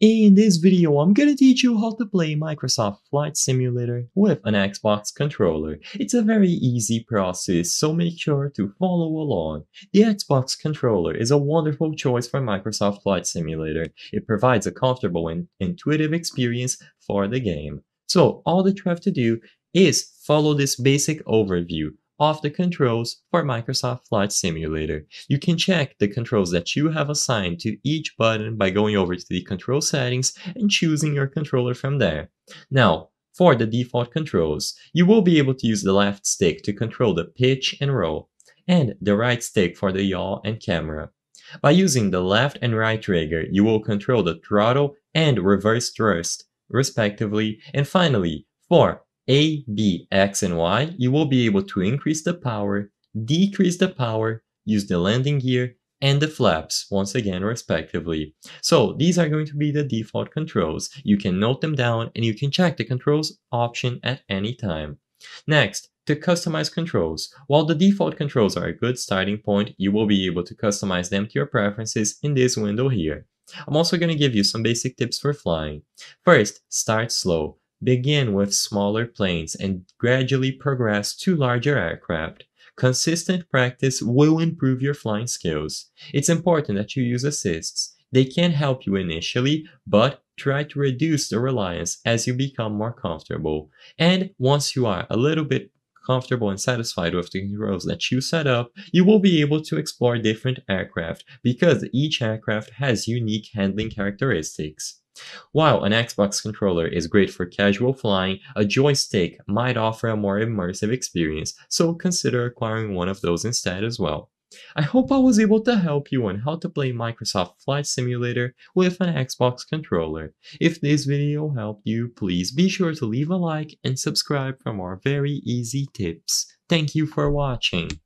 In this video, I'm gonna teach you how to play Microsoft Flight Simulator with an Xbox controller. It's a very easy process, so make sure to follow along. The Xbox controller is a wonderful choice for Microsoft Flight Simulator. It provides a comfortable and intuitive experience for the game. So all that you have to do is follow this basic overview of the controls for Microsoft Flight Simulator. You can check the controls that you have assigned to each button by going over to the control settings and choosing your controller from there. Now, for the default controls, you will be able to use the left stick to control the pitch and roll, and the right stick for the yaw and camera. By using the left and right trigger, you will control the throttle and reverse thrust, respectively, and finally, for a, b, x, and y, you will be able to increase the power, decrease the power, use the landing gear, and the flaps, once again, respectively. So these are going to be the default controls. You can note them down and you can check the controls option at any time. Next, to customize controls. While the default controls are a good starting point, you will be able to customize them to your preferences in this window here. I'm also going to give you some basic tips for flying. First, start slow begin with smaller planes and gradually progress to larger aircraft. Consistent practice will improve your flying skills. It's important that you use assists. They can help you initially, but try to reduce the reliance as you become more comfortable. And once you are a little bit comfortable and satisfied with the controls that you set up, you will be able to explore different aircraft because each aircraft has unique handling characteristics. While an Xbox controller is great for casual flying, a joystick might offer a more immersive experience, so consider acquiring one of those instead as well. I hope I was able to help you on how to play Microsoft Flight Simulator with an Xbox controller. If this video helped you, please be sure to leave a like and subscribe for more very easy tips. Thank you for watching.